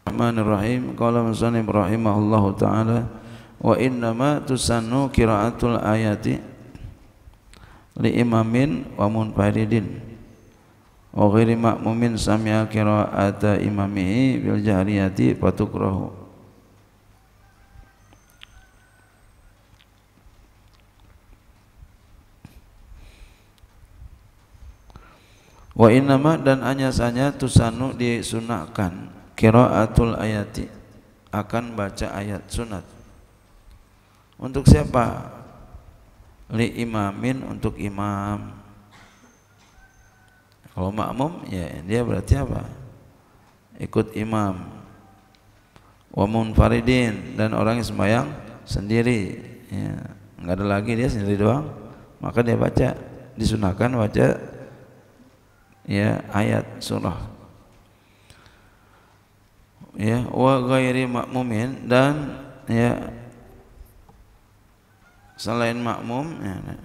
Bismillahirrahmanirrahim. Qala musannif rahimahullahu taala wa innama tusannu qiraatul ayati li imamin wa munfaridin wa ghairi ma'mumin sami'a qiraata imamihi bil jahriyati fatukrahu Wa innama dan hanya saja tusanu disunahkan Kiraatul ayati akan baca ayat sunat. Untuk siapa? Li imamin untuk imam. Kalau makmum ya dia berarti apa? Ikut imam. Wa munfaridin dan orang yang sembahyang sendiri. Ya, nggak ada lagi dia sendiri doang. Maka dia baca disunahkan baca ya ayat surah ya wa ghairi makmumin dan ya selain makmum ya, ya,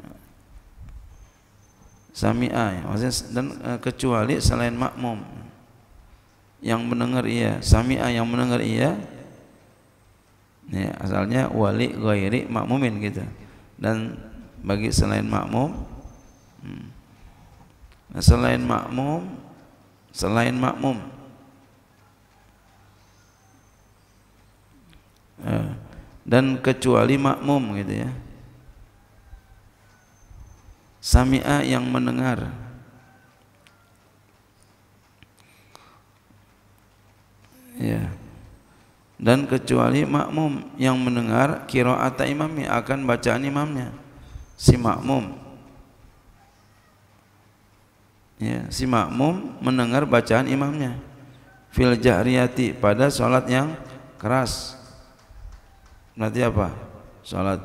sami'a ya, maksudnya dan e, kecuali selain makmum yang mendengar iya, sami'a yang mendengar iya, ya asalnya wali ghairi makmumin gitu dan bagi selain makmum hmm. nah, selain makmum selain makmum Eh, dan kecuali makmum gitu ya Sami'a yang mendengar ya dan kecuali makmum yang mendengar kiraata imamnya akan bacaan imamnya si makmum ya si makmum mendengar bacaan imamnya fil jahriyati pada salat yang keras nanti apa salat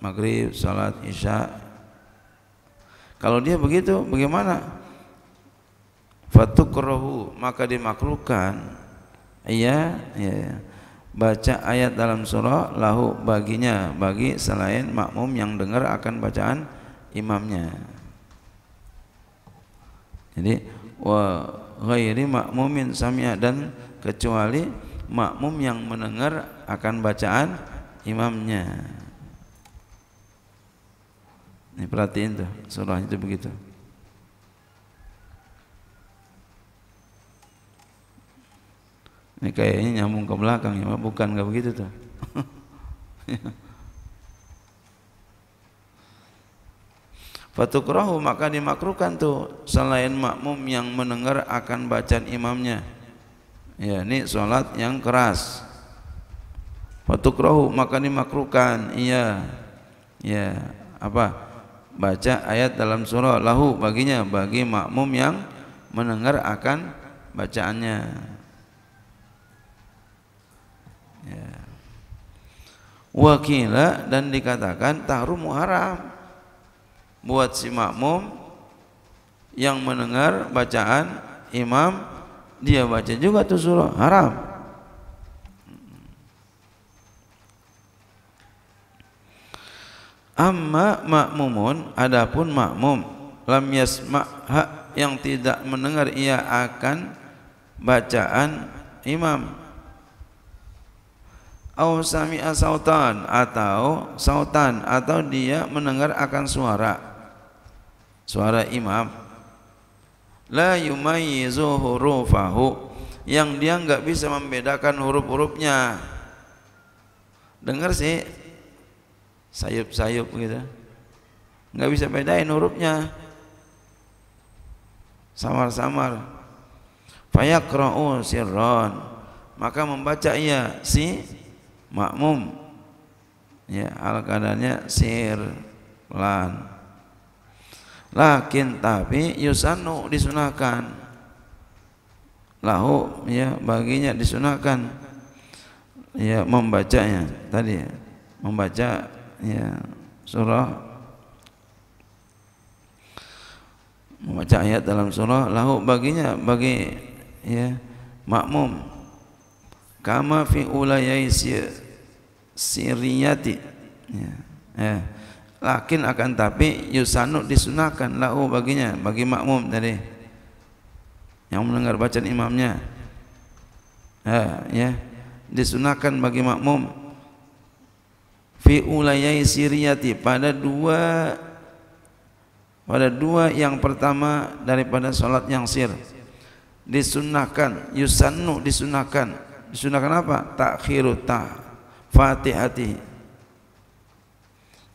maghrib salat isya kalau dia begitu bagaimana fatukrohu maka dimakruhkan iya, iya, iya baca ayat dalam surah lahu baginya bagi selain makmum yang dengar akan bacaan imamnya jadi wa ghairi makmumin samia dan kecuali makmum yang mendengar akan bacaan imamnya. Ini perhatiin tuh, surah itu begitu. Ini kayaknya nyambung ke belakang ya, bukan nggak begitu tuh. Fatukrohu maka dimakruhkan tuh selain makmum yang mendengar akan bacaan imamnya. Ya, ini sholat yang keras. Watukrahu makani makrukan. Iya. ya apa? Baca ayat dalam surah lahu baginya bagi makmum yang mendengar akan bacaannya. Ya. Wakila dan dikatakan tahrumu haram buat si makmum yang mendengar bacaan imam dia baca juga tuh surah haram Amma makmumun adapun makmum lam yasma'ha yang tidak mendengar ia akan bacaan imam au sami'a sautan atau sautan atau dia mendengar akan suara suara imam la yumayyizu hurufahu yang dia nggak bisa membedakan huruf-hurufnya dengar sih sayup-sayup gitu nggak bisa bedain hurufnya samar-samar fayakra'u sirron maka membaca ia si makmum ya al kadarnya sir lan lakin tapi yusanu disunahkan lahu ya baginya disunahkan ya membacanya tadi ya, membaca ya surah membaca ayat dalam surah lahu baginya bagi ya makmum kama fi ulayai siriyati ya, ya. lakin akan tapi yusanu disunahkan lahu baginya bagi makmum dari yang mendengar bacaan imamnya ya, ya disunahkan bagi makmum fi ulayai siriyati pada dua pada dua yang pertama daripada salat yang sir disunahkan yusannu disunahkan disunahkan apa takhiru ta fatihati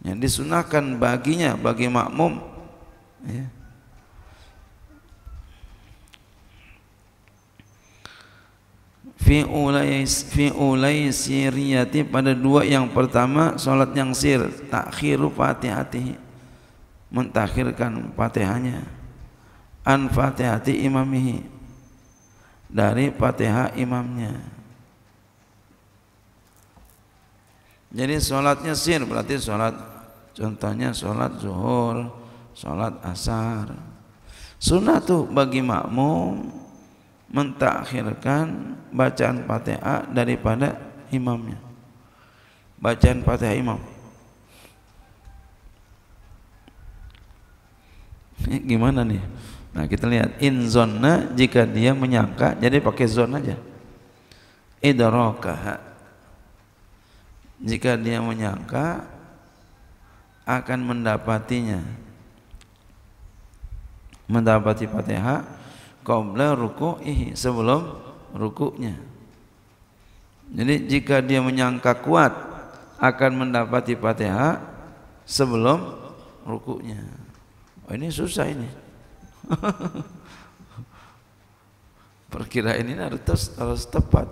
yang disunahkan baginya bagi makmum ya, fi ulais fi ulai siriyati pada dua yang pertama salat yang sir takhiru fatihati mentakhirkan fatihahnya an fatihati imamihi dari fatihah imamnya jadi salatnya sir berarti salat contohnya salat zuhur salat asar sunnah tuh bagi makmum mentakhirkan bacaan Fatihah daripada imamnya. Bacaan Fatihah imam. Gimana nih? Nah, kita lihat in zonna jika dia menyangka jadi pakai zon aja. Idrakaha. Jika dia menyangka akan mendapatinya mendapati Fatihah qabla ruku'ihi sebelum rukuknya. Jadi jika dia menyangka kuat akan mendapati Fatihah sebelum rukuknya. Oh, ini susah ini. Perkiraan ini harus harus tepat.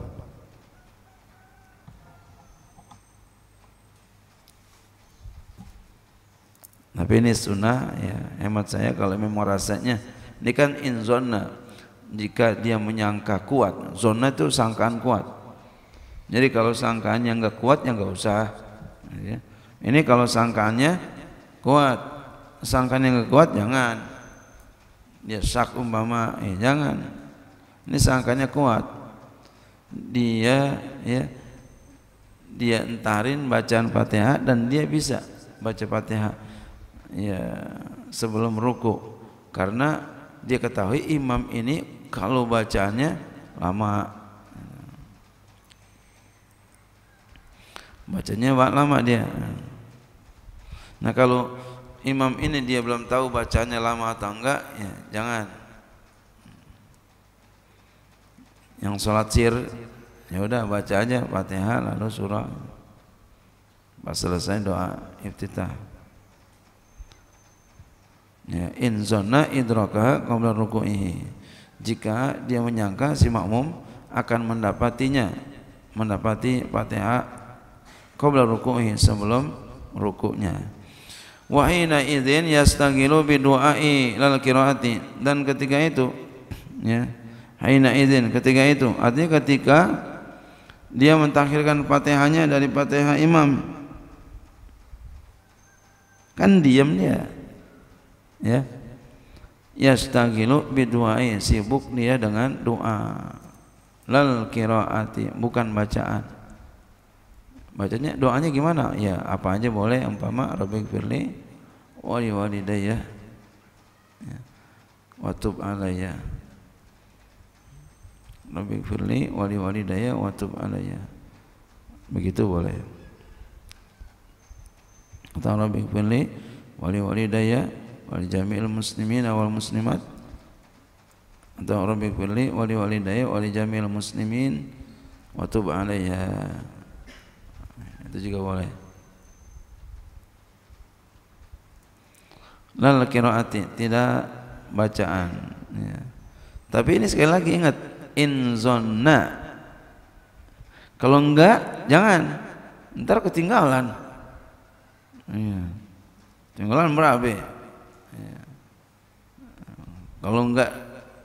Tapi ini sunnah ya. Hemat saya kalau memang rasanya ini kan inzonna jika dia menyangka kuat zona itu sangkaan kuat jadi kalau sangkaannya nggak kuat ya nggak usah ya. ini kalau sangkaannya kuat sangkaannya nggak kuat jangan dia sak umpama ya jangan ini sangkanya kuat dia ya dia entarin bacaan fatihah dan dia bisa baca fatihah ya sebelum ruku karena dia ketahui imam ini kalau bacanya lama bacanya lama dia nah kalau imam ini dia belum tahu bacanya lama atau enggak ya jangan yang sholat sir ya udah baca aja fatihah lalu surah pas selesai doa iftitah ya in zonna idrakaha qabla ruku'ihi jika dia menyangka si makmum akan mendapatinya mendapati Fatihah qabla ruku'i sebelum rukuknya wa hina idzin yastaghilu bi du'ai lal qiraati dan ketika itu ya hina idzin ketika itu artinya ketika dia mentakhirkan Fatihahnya dari Fatihah imam kan diam dia ya yastagilu bidu'ai sibuk dia dengan doa lal kiraati bukan bacaan bacanya doanya gimana ya apa aja boleh umpama rabbik firli wali walidayah ya. watub alaya rabbik firli wali walidayah watub alaya begitu boleh atau rabbik firli wali walidayah Wali Jamil muslimin awal muslimat atau rabbi kulli wali wali daya, wali jamil muslimin waktu tub alaiha itu juga boleh lal qiraati tidak bacaan ya. tapi ini sekali lagi ingat in zonna kalau enggak jangan ntar ketinggalan iya. ketinggalan berapa kalau enggak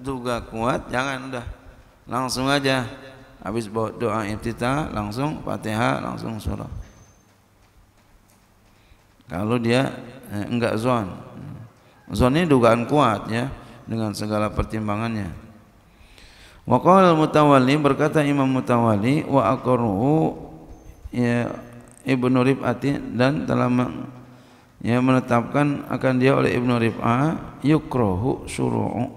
juga kuat jangan udah langsung aja habis bawa doa iftitah langsung fatihah langsung surah kalau dia eh, enggak zon zon ini dugaan kuat ya dengan segala pertimbangannya wa qala mutawalli berkata imam mutawalli wa aqruhu ya ibnu rib'atin dan telah yang menetapkan akan dia oleh Ibnu Rif'a yukrohu suru'u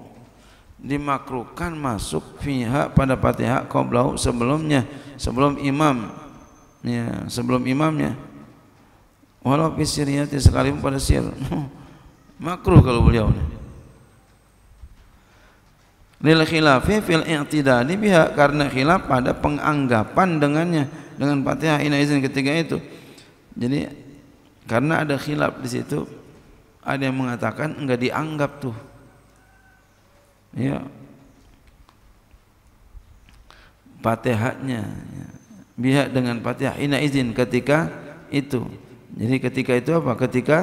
dimakruhkan masuk fiha pada Fatihah qoblahu sebelumnya sebelum imam ya sebelum imamnya walau fisiriyati sekalipun pada sir makruh kalau beliau nih lil khilafi fil i'tidali biha karena khilaf pada penganggapan dengannya dengan Fatihah ina izin ketiga itu. Jadi karena ada khilaf di situ. Ada yang mengatakan enggak dianggap tuh. Ya. haknya Ya. Bihak dengan Fatihah ina izin ketika itu. Jadi ketika itu apa? Ketika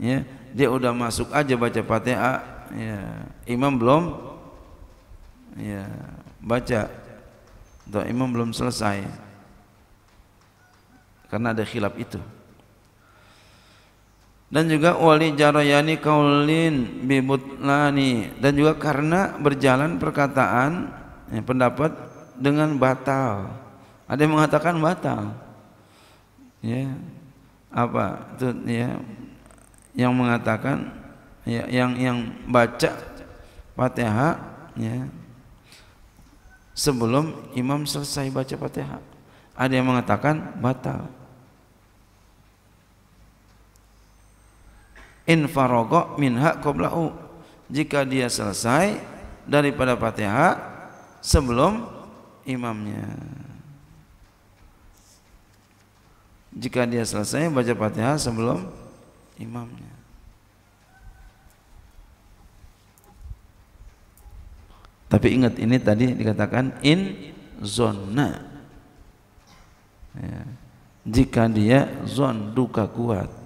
ya dia udah masuk aja baca Fatihah, ya. Imam belum ya baca atau imam belum selesai karena ada khilaf itu dan juga wali jarayani kaulin bibutlani dan juga karena berjalan perkataan ya, pendapat dengan batal ada yang mengatakan batal ya apa itu ya yang mengatakan ya yang yang baca Fatihah ya sebelum imam selesai baca Fatihah ada yang mengatakan batal In infarogo minha qoblahu jika dia selesai daripada Fatihah sebelum imamnya. Jika dia selesai baca Fatihah sebelum imamnya. Tapi ingat ini tadi dikatakan in zona. Ya. Jika dia zon duka kuat.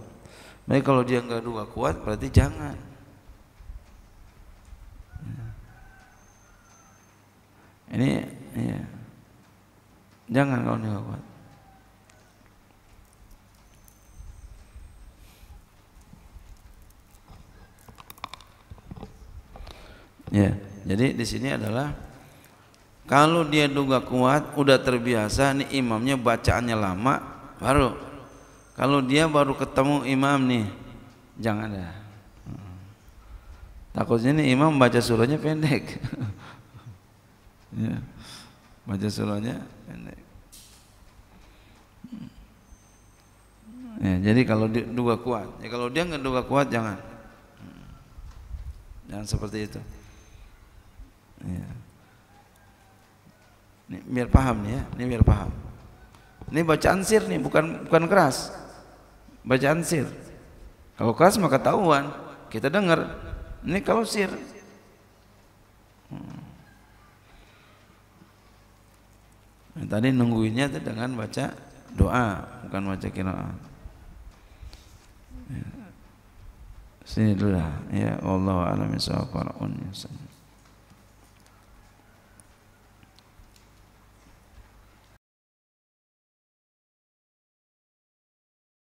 Baik kalau dia nggak dua kuat berarti jangan. Ya. Ini ya. Jangan kalau dia kuat. Ya, jadi di sini adalah kalau dia duga kuat, udah terbiasa nih imamnya bacaannya lama, baru kalau dia baru ketemu imam nih, jangan ada. Takutnya nih imam baca surahnya pendek. ya. Baca surahnya pendek. Ya, jadi kalau dia duga kuat, ya kalau dia nggak duga kuat jangan, jangan seperti itu. Ya. Ini biar paham nih ya, ini biar paham. Ini bacaan sir nih, bukan bukan keras bacaan sir. Kalau kelas maka ketahuan, kita dengar. Ini kalau sir. Hmm. Nah, tadi nungguinnya itu dengan baca doa, bukan baca kiraat. Ya. Sini dulu lah. Ya Allah alamin sawab para unyusan.